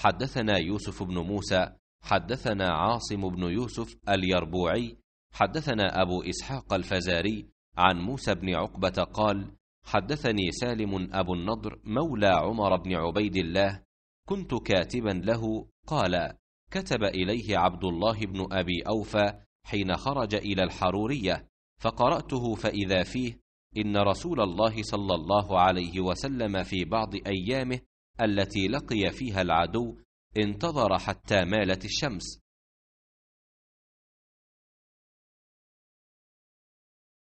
حدثنا يوسف بن موسى حدثنا عاصم بن يوسف اليربوعي حدثنا ابو اسحاق الفزاري عن موسى بن عقبه قال حدثني سالم ابو النضر مولى عمر بن عبيد الله كنت كاتبا له قال كتب اليه عبد الله بن ابي اوفى حين خرج الى الحروريه فقراته فاذا فيه ان رسول الله صلى الله عليه وسلم في بعض ايامه التي لقي فيها العدو انتظر حتى مالت الشمس